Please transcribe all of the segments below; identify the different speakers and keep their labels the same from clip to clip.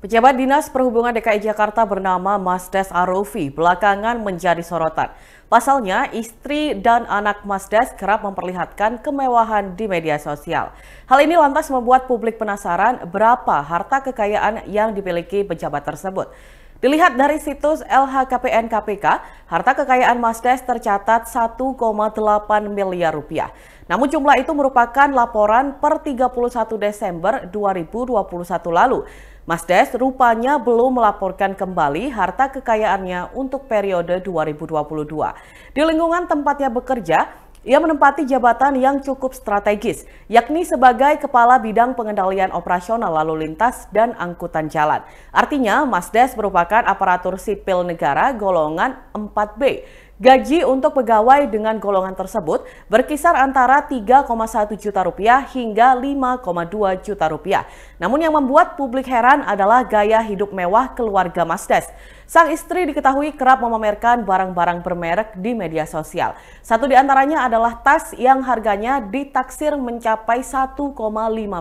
Speaker 1: Pejabat Dinas Perhubungan DKI Jakarta bernama Masdes Arofi belakangan menjadi sorotan. Pasalnya, istri dan anak Masdes kerap memperlihatkan kemewahan di media sosial. Hal ini lantas membuat publik penasaran berapa harta kekayaan yang dimiliki pejabat tersebut. Dilihat dari situs LHKPN KPK, harta kekayaan Masdes tercatat 1,8 miliar rupiah. Namun jumlah itu merupakan laporan per 31 Desember 2021 lalu. Masdes rupanya belum melaporkan kembali harta kekayaannya untuk periode 2022. Di lingkungan tempatnya bekerja, ia menempati jabatan yang cukup strategis, yakni sebagai Kepala Bidang Pengendalian Operasional Lalu Lintas dan Angkutan Jalan. Artinya, Mas Des merupakan aparatur sipil negara golongan 4B Gaji untuk pegawai dengan golongan tersebut berkisar antara 3,1 juta rupiah hingga 5,2 juta rupiah. Namun yang membuat publik heran adalah gaya hidup mewah keluarga Masdes. Sang istri diketahui kerap memamerkan barang-barang bermerek di media sosial. Satu di antaranya adalah tas yang harganya ditaksir mencapai 1,5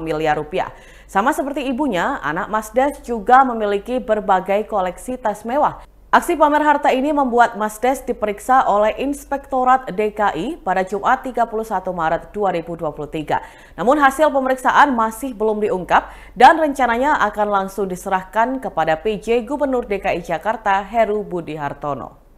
Speaker 1: miliar rupiah. Sama seperti ibunya, anak Masdes juga memiliki berbagai koleksi tas mewah. Aksi pamer harta ini membuat Mas Des diperiksa oleh Inspektorat DKI pada Jumat 31 Maret 2023. Namun hasil pemeriksaan masih belum diungkap dan rencananya akan langsung diserahkan kepada PJ Gubernur DKI Jakarta Heru Budi Hartono.